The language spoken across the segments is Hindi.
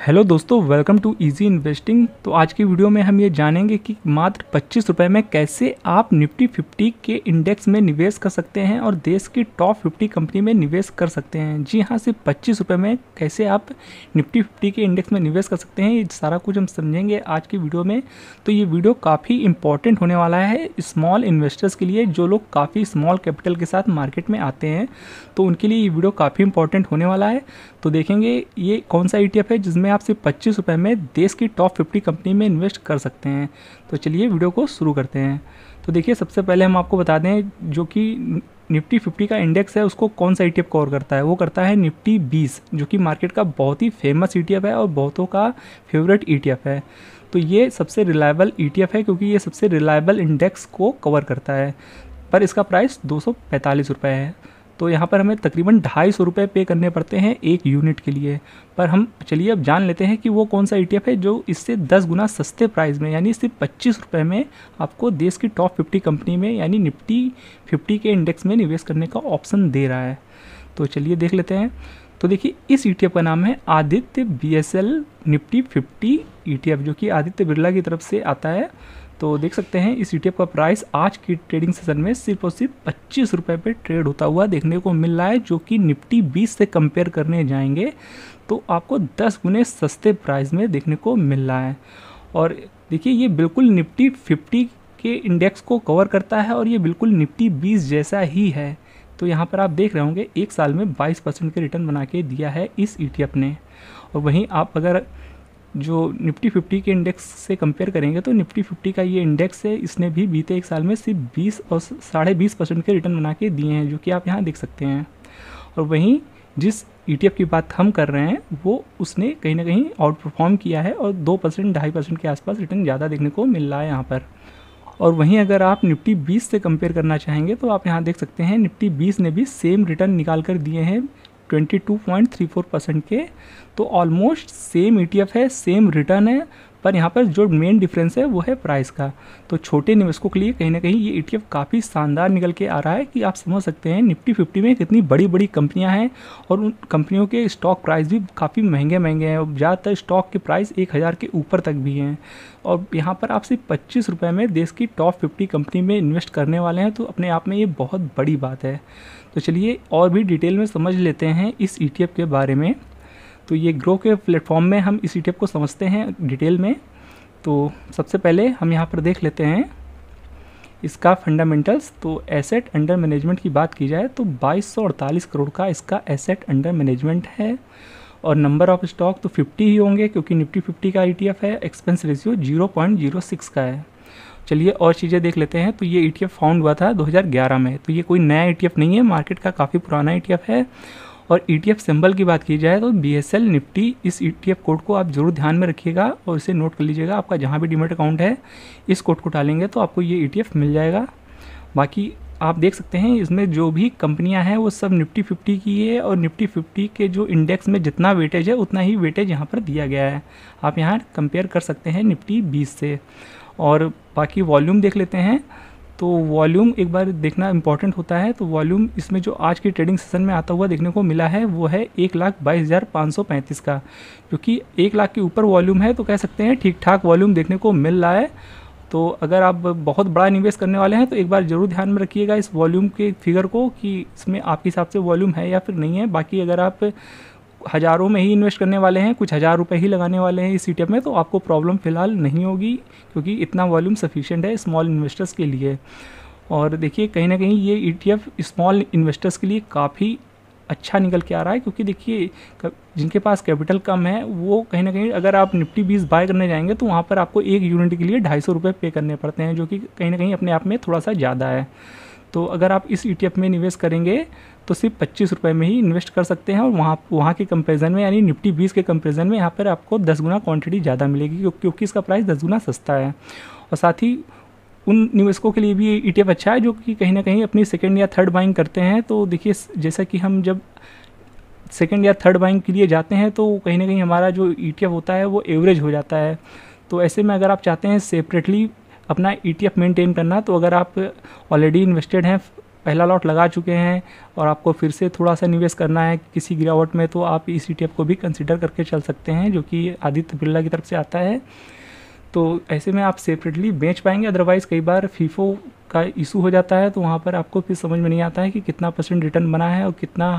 हेलो दोस्तों वेलकम टू इजी इन्वेस्टिंग तो आज की वीडियो में हम ये जानेंगे कि मात्र पच्चीस रुपये में कैसे आप निफ्टी फिफ्टी के इंडेक्स में निवेश कर सकते हैं और देश की टॉप फिफ्टी कंपनी में निवेश कर सकते हैं जी हाँ सिर्फ पच्चीस रुपये में कैसे आप निफ्टी फिफ्टी के इंडेक्स में निवेश कर सकते हैं ये सारा कुछ हम समझेंगे आज की वीडियो में तो ये वीडियो काफ़ी इंपॉर्टेंट होने वाला है स्मॉल इन्वेस्टर्स के लिए जो लोग काफ़ी स्मॉल कैपिटल के साथ मार्केट में आते हैं तो उनके लिए ये वीडियो काफ़ी इंपॉर्टेंट होने वाला है तो देखेंगे ये कौन सा ई e है जिसमें में आप सिर्फ पच्चीस रुपये में देश की टॉप फिफ्टी कंपनी में इन्वेस्ट कर सकते हैं तो चलिए वीडियो को शुरू करते हैं तो देखिए सबसे पहले हम आपको बता दें जो कि निफ्टी फिफ्टी का इंडेक्स है उसको कौन सा ई कवर करता है वो करता है निफ्टी बीस जो कि मार्केट का बहुत ही फेमस ई है और बहुतों का फेवरेट ई है तो ये सबसे रिलायबल ई है क्योंकि ये सबसे रिलायबल इंडेक्स को कवर करता है पर इसका प्राइस दो सौ है तो यहाँ पर हमें तकरीबन ढाई सौ रुपये पे करने पड़ते हैं एक यूनिट के लिए पर हम चलिए अब जान लेते हैं कि वो कौन सा ई e है जो इससे दस गुना सस्ते प्राइस में यानी सिर्फ पच्चीस रुपये में आपको देश की टॉप फिफ्टी कंपनी में यानी निफ्टी फिफ्टी के इंडेक्स में निवेश करने का ऑप्शन दे रहा है तो चलिए देख लेते हैं तो देखिए इस ई e का नाम है Aditya B S L Nifty fifty ई e जो कि आदित्य बिरला की तरफ से आता है तो देख सकते हैं इस ई e का प्राइस आज की ट्रेडिंग सेशन में सिर्फ और सिर्फ पच्चीस रुपये पर ट्रेड होता हुआ देखने को मिल रहा है जो कि निफ्टी बीस से कंपेयर करने जाएंगे तो आपको दस गुने सस्ते प्राइस में देखने को मिल रहा है और देखिए ये बिल्कुल निफ्टी फिफ्टी के इंडेक्स को कवर करता है और ये बिल्कुल निफ्टी बीस जैसा ही है तो यहाँ पर आप देख रहे होंगे एक साल में 22 परसेंट के रिटर्न बना के दिया है इस ई e ने और वहीं आप अगर जो निफ्टी फिफ्टी के इंडेक्स से कंपेयर करेंगे तो निफ्टी फिफ्टी का ये इंडेक्स है इसने भी बीते एक साल में सिर्फ बीस और साढ़े बीस परसेंट के रिटर्न बना के दिए हैं जो कि आप यहाँ देख सकते हैं और वहीं जिस ई e की बात हम कर रहे हैं वो उसने कहीं ना कहीं आउट परफॉर्म किया है और दो परसेंट ढाई परसेंट के आसपास रिटर्न ज़्यादा देखने को मिल रहा है यहाँ पर और वहीं अगर आप निफ्टी 20 से कंपेयर करना चाहेंगे तो आप यहाँ देख सकते हैं निफ्टी 20 ने भी सेम रिटर्न निकाल कर दिए हैं 22.34 परसेंट के तो ऑलमोस्ट सेम ईटीएफ है सेम रिटर्न है पर यहाँ पर जो मेन डिफरेंस है वो है प्राइस का तो छोटे निवेशकों के लिए कहीं ना कहीं ये ई e काफ़ी शानदार निकल के आ रहा है कि आप समझ सकते हैं निफ्टी फिफ्टी में कितनी बड़ी बड़ी कंपनियाँ हैं और उन कंपनियों के स्टॉक प्राइस भी काफ़ी महंगे महंगे हैं और ज़्यादातर स्टॉक के प्राइस एक हज़ार के ऊपर तक भी हैं और यहाँ पर आप सिर्फ पच्चीस रुपये में देश की टॉप फिफ्टी कंपनी में इन्वेस्ट करने वाले हैं तो अपने आप में ये बहुत बड़ी बात है तो चलिए और भी डिटेल में समझ लेते हैं इस ई e के बारे में तो ये ग्रो के प्लेटफॉर्म में हम इसी टेप को समझते हैं डिटेल में तो सबसे पहले हम यहाँ पर देख लेते हैं इसका फंडामेंटल्स तो एसेट अंडर मैनेजमेंट की बात की जाए तो बाईस करोड़ का इसका एसेट अंडर मैनेजमेंट है और नंबर ऑफ स्टॉक तो 50 ही होंगे क्योंकि निफ्टी 50 का ई e है एक्सपेंस रेशियो 0.06 का है चलिए और चीज़ें देख लेते हैं तो ये ई e फाउंड हुआ था 2011 में तो ये कोई नया ई e नहीं है मार्केट का काफ़ी पुराना ई है और ई टी सिंबल की बात की जाए तो बी एस एल निफ्टी इस ई टी कोड को आप जरूर ध्यान में रखिएगा और इसे नोट कर लीजिएगा आपका जहाँ भी डिमेट अकाउंट है इस कोड को डालेंगे तो आपको ये ई e मिल जाएगा बाकी आप देख सकते हैं इसमें जो भी कंपनियां हैं वो सब निफ्टी फिफ्टी की है और निफ्टी फिफ्टी के जो इंडेक्स में जितना वेटेज है उतना ही वेटेज यहाँ पर दिया गया है आप यहाँ कंपेयर कर सकते हैं निफ्टी बीस से और बाकी वॉल्यूम देख लेते हैं तो वॉल्यूम एक बार देखना इंपॉर्टेंट होता है तो वॉल्यूम इसमें जो आज के ट्रेडिंग सेशन में आता हुआ देखने को मिला है वो है एक लाख बाईस हज़ार पाँच सौ पैंतीस का क्योंकि एक लाख के ऊपर वॉल्यूम है तो कह सकते हैं ठीक ठाक वॉल्यूम देखने को मिल रहा है तो अगर आप बहुत बड़ा निवेश करने वाले हैं तो एक बार ज़रूर ध्यान में रखिएगा इस वॉल्यूम के फिगर को कि इसमें आपके हिसाब से वॉल्यूम है या फिर नहीं है बाकी अगर आप हज़ारों में ही इन्वेस्ट करने वाले हैं कुछ हज़ार रुपये ही लगाने वाले हैं इस ई e में तो आपको प्रॉब्लम फ़िलहाल नहीं होगी क्योंकि इतना वॉल्यूम सफिशेंट है स्मॉल इन्वेस्टर्स के लिए और देखिए कहीं ना कहीं ये ई स्मॉल इन्वेस्टर्स के लिए काफ़ी अच्छा निकल के आ रहा है क्योंकि देखिए जिनके पास कैपिटल कम है वो कहीं ना कहीं अगर आप निफ्टी बीस बाय करने जाएंगे तो वहाँ पर आपको एक यूनिट के लिए ढाई सौ रुपये पे करने पड़ते हैं जो कि कहीं ना कहीं अपने आप में थोड़ा सा ज़्यादा है तो अगर आप इस ई e में निवेश करेंगे तो सिर्फ पच्चीस रुपये में ही इन्वेस्ट कर सकते हैं और वहाँ वहाँ के कंपेरिजन में यानी निफ्टी बीस के कंपेरिजन में यहाँ पर आपको दस गुना क्वान्टिटी ज़्यादा मिलेगी क्योंकि इसका प्राइस दस गुना सस्ता है और साथ ही उन निवेशकों के लिए भी ई टी e अच्छा है जो कि कहीं ना कहीं अपनी सेकेंड या थर्ड बाइंग करते हैं तो देखिए जैसा कि हम जब सेकेंड या थर्ड बाइंग के लिए जाते हैं तो कहीं ना कहीं हमारा जो ई e होता है वो एवरेज हो जाता है तो ऐसे में अगर आप चाहते हैं सेपरेटली अपना ई टी एफ मेनटेन करना तो अगर आप ऑलरेडी इन्वेस्टेड हैं पहला लॉट लगा चुके हैं और आपको फिर से थोड़ा सा निवेश करना है किसी गिरावट में तो आप इस ई e को भी कंसिडर करके चल सकते हैं जो कि आदित्य बिरला की तरफ से आता है तो ऐसे में आप सेपरेटली बेच पाएंगे अदरवाइज़ कई बार फीफो का इशू हो जाता है तो वहाँ पर आपको फिर समझ में नहीं आता है कि कितना परसेंट रिटर्न बना है और कितना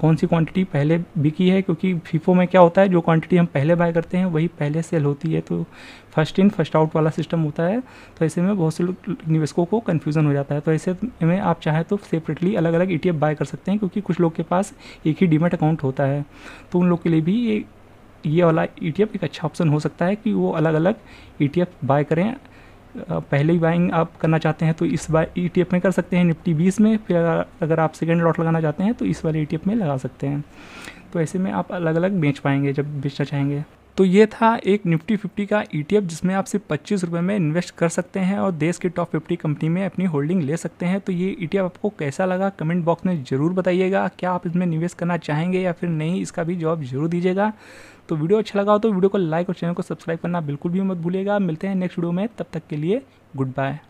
कौन सी क्वांटिटी पहले बिकी है क्योंकि फीफो में क्या होता है जो क्वांटिटी हम पहले बाय करते हैं वही पहले सेल होती है तो फर्स्ट इन फर्स्ट आउट वाला सिस्टम होता है तो ऐसे में बहुत से लोग निवेशकों को कन्फ्यूज़न हो जाता है तो ऐसे में आप चाहें तो सेपरेटली अलग अलग ई बाय कर सकते हैं क्योंकि कुछ लोग के पास एक ही डीमेट अकाउंट होता है तो उन लोग के लिए भी ये ये वाला ई e एक अच्छा ऑप्शन हो सकता है कि वो अलग अलग ई बाय करें पहले ही बाइंग आप करना चाहते हैं तो इस बार ई टी एफ में कर सकते हैं निफ्टी बीस में फिर अगर आप सेकेंड लॉट लगाना चाहते हैं तो इस वाले ई टी एफ में लगा सकते हैं तो ऐसे में आप अलग अलग बेच पाएंगे जब बेचना चाहेंगे तो ये था एक निफ्टी फिफ्टी का ई e जिसमें आप सिर्फ पच्चीस रुपये में इन्वेस्ट कर सकते हैं और देश के टॉप फिफ्टी कंपनी में अपनी होल्डिंग ले सकते हैं तो ये ई e आपको कैसा लगा कमेंट बॉक्स में ज़रूर बताइएगा क्या आप इसमें निवेश करना चाहेंगे या फिर नहीं इसका भी जवाब जरूर दीजिएगा तो वीडियो अच्छा लगा हो तो वीडियो को लाइक और चैनल को सब्सक्राइब करना बिल्कुल भी मत भूलिएगा मिलते हैं नेक्स्ट वीडियो में तब तक के लिए गुड बाय